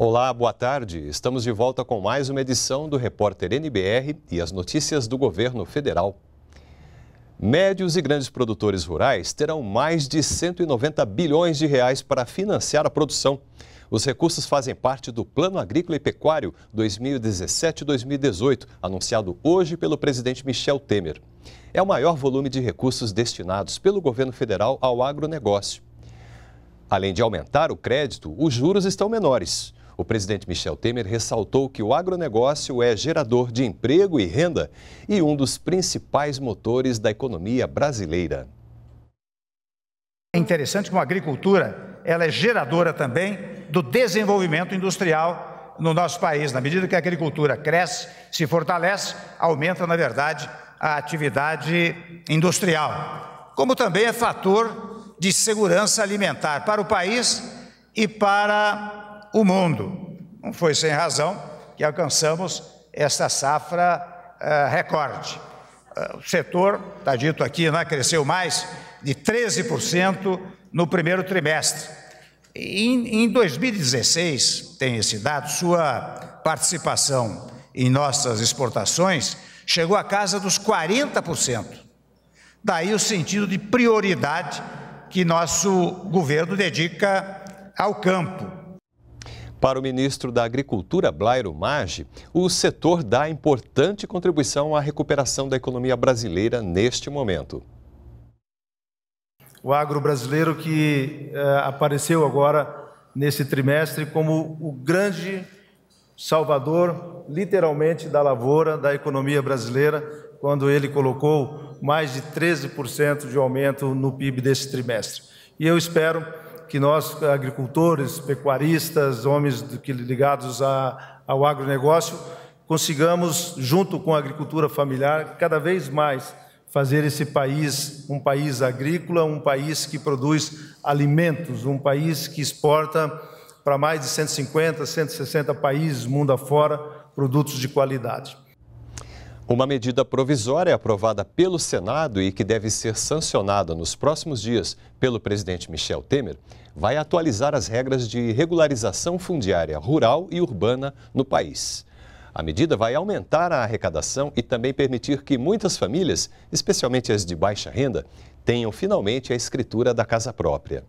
Olá, boa tarde. Estamos de volta com mais uma edição do Repórter NBR e as notícias do governo federal. Médios e grandes produtores rurais terão mais de 190 bilhões de reais para financiar a produção. Os recursos fazem parte do Plano Agrícola e Pecuário 2017-2018, anunciado hoje pelo presidente Michel Temer. É o maior volume de recursos destinados pelo governo federal ao agronegócio. Além de aumentar o crédito, os juros estão menores. O presidente Michel Temer ressaltou que o agronegócio é gerador de emprego e renda e um dos principais motores da economia brasileira. É interessante como a agricultura ela é geradora também do desenvolvimento industrial no nosso país. Na medida que a agricultura cresce, se fortalece, aumenta, na verdade, a atividade industrial. Como também é fator de segurança alimentar para o país e para o mundo. Não foi sem razão que alcançamos esta safra uh, recorde. Uh, o setor, está dito aqui, né, cresceu mais de 13% no primeiro trimestre. Em, em 2016, tem esse dado, sua participação em nossas exportações chegou à casa dos 40%. Daí o sentido de prioridade que nosso governo dedica ao campo. Para o ministro da Agricultura, Blairo Maggi, o setor dá importante contribuição à recuperação da economia brasileira neste momento. O agro brasileiro que eh, apareceu agora nesse trimestre como o grande salvador, literalmente, da lavoura, da economia brasileira, quando ele colocou mais de 13% de aumento no PIB desse trimestre. E eu espero que nós, agricultores, pecuaristas, homens ligados ao agronegócio, consigamos, junto com a agricultura familiar, cada vez mais fazer esse país um país agrícola, um país que produz alimentos, um país que exporta para mais de 150, 160 países mundo afora produtos de qualidade. Uma medida provisória aprovada pelo Senado e que deve ser sancionada nos próximos dias pelo presidente Michel Temer vai atualizar as regras de regularização fundiária rural e urbana no país. A medida vai aumentar a arrecadação e também permitir que muitas famílias, especialmente as de baixa renda, tenham finalmente a escritura da casa própria.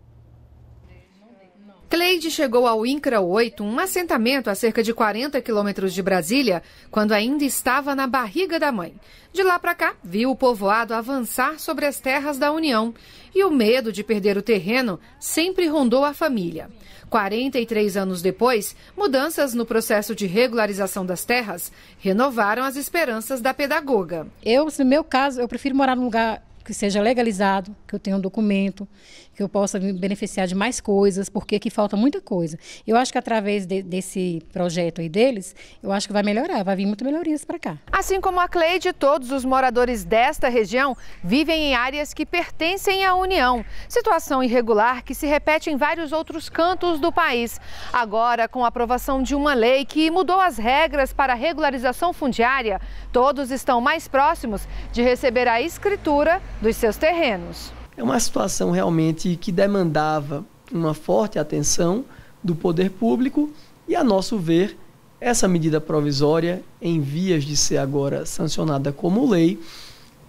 Cleide chegou ao INCRA 8, um assentamento a cerca de 40 quilômetros de Brasília, quando ainda estava na barriga da mãe. De lá para cá, viu o povoado avançar sobre as terras da União e o medo de perder o terreno sempre rondou a família. 43 anos depois, mudanças no processo de regularização das terras renovaram as esperanças da pedagoga. Eu, no meu caso, eu prefiro morar num lugar que seja legalizado, que eu tenha um documento, que eu possa me beneficiar de mais coisas, porque aqui falta muita coisa. Eu acho que através de, desse projeto aí deles, eu acho que vai melhorar, vai vir muitas melhorias para cá. Assim como a Cleide, todos os moradores desta região vivem em áreas que pertencem à União. Situação irregular que se repete em vários outros cantos do país. Agora, com a aprovação de uma lei que mudou as regras para regularização fundiária, todos estão mais próximos de receber a escritura dos seus terrenos. É uma situação realmente que demandava uma forte atenção do poder público e, a nosso ver, essa medida provisória, em vias de ser agora sancionada como lei,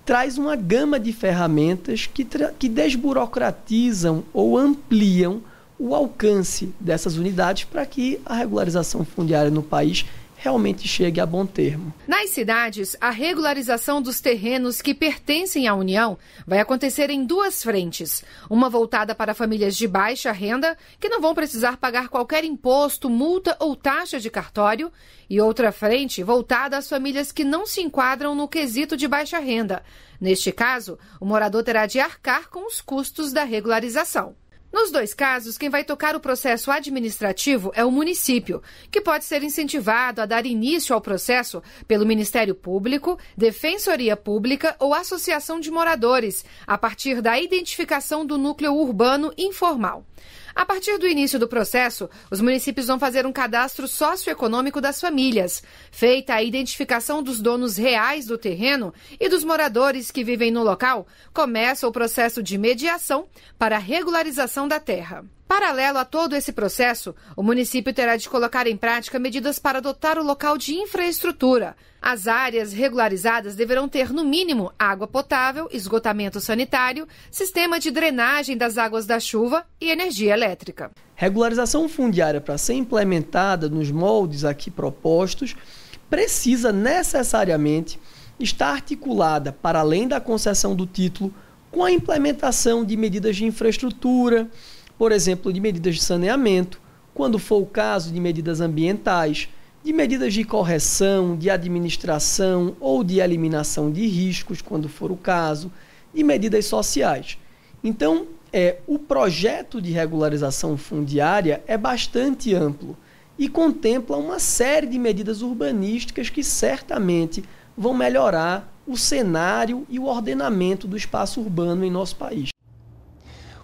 traz uma gama de ferramentas que, que desburocratizam ou ampliam o alcance dessas unidades para que a regularização fundiária no país realmente chegue a bom termo. Nas cidades, a regularização dos terrenos que pertencem à União vai acontecer em duas frentes. Uma voltada para famílias de baixa renda, que não vão precisar pagar qualquer imposto, multa ou taxa de cartório, e outra frente voltada às famílias que não se enquadram no quesito de baixa renda. Neste caso, o morador terá de arcar com os custos da regularização. Nos dois casos, quem vai tocar o processo administrativo é o município, que pode ser incentivado a dar início ao processo pelo Ministério Público, Defensoria Pública ou Associação de Moradores, a partir da identificação do núcleo urbano informal. A partir do início do processo, os municípios vão fazer um cadastro socioeconômico das famílias, feita a identificação dos donos reais do terreno e dos moradores que vivem no local, começa o processo de mediação para regularização da terra. Paralelo a todo esse processo, o município terá de colocar em prática medidas para adotar o local de infraestrutura. As áreas regularizadas deverão ter, no mínimo, água potável, esgotamento sanitário, sistema de drenagem das águas da chuva e energia elétrica. Regularização fundiária para ser implementada nos moldes aqui propostos precisa necessariamente estar articulada, para além da concessão do título, com a implementação de medidas de infraestrutura por exemplo, de medidas de saneamento, quando for o caso de medidas ambientais, de medidas de correção, de administração ou de eliminação de riscos, quando for o caso, de medidas sociais. Então, é, o projeto de regularização fundiária é bastante amplo e contempla uma série de medidas urbanísticas que certamente vão melhorar o cenário e o ordenamento do espaço urbano em nosso país.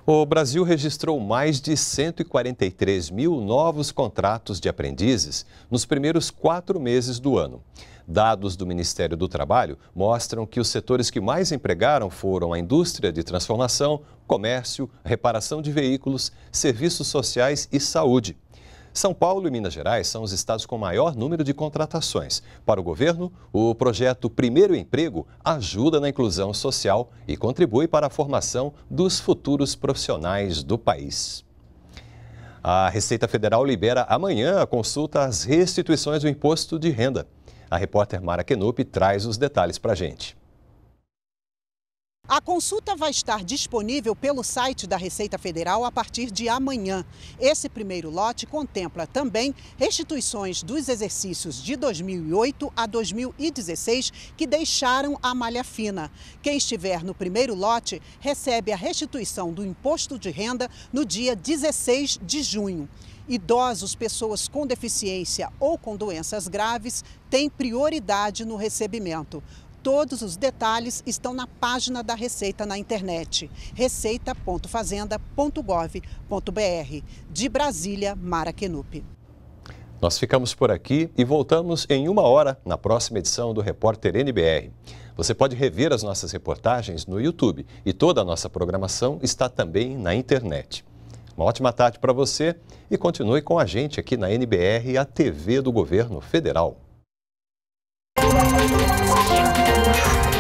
O Brasil registrou mais de 143 mil novos contratos de aprendizes nos primeiros quatro meses do ano. Dados do Ministério do Trabalho mostram que os setores que mais empregaram foram a indústria de transformação, comércio, reparação de veículos, serviços sociais e saúde. São Paulo e Minas Gerais são os estados com maior número de contratações. Para o governo, o projeto Primeiro Emprego ajuda na inclusão social e contribui para a formação dos futuros profissionais do país. A Receita Federal libera amanhã a consulta às restituições do imposto de renda. A repórter Mara Kenup traz os detalhes para a gente. A consulta vai estar disponível pelo site da Receita Federal a partir de amanhã. Esse primeiro lote contempla também restituições dos exercícios de 2008 a 2016 que deixaram a malha fina. Quem estiver no primeiro lote recebe a restituição do imposto de renda no dia 16 de junho. Idosos, pessoas com deficiência ou com doenças graves têm prioridade no recebimento. Todos os detalhes estão na página da Receita na internet, receita.fazenda.gov.br. De Brasília, Mara Kenup. Nós ficamos por aqui e voltamos em uma hora na próxima edição do Repórter NBR. Você pode rever as nossas reportagens no YouTube e toda a nossa programação está também na internet. Uma ótima tarde para você e continue com a gente aqui na NBR, a TV do Governo Federal. Thank you.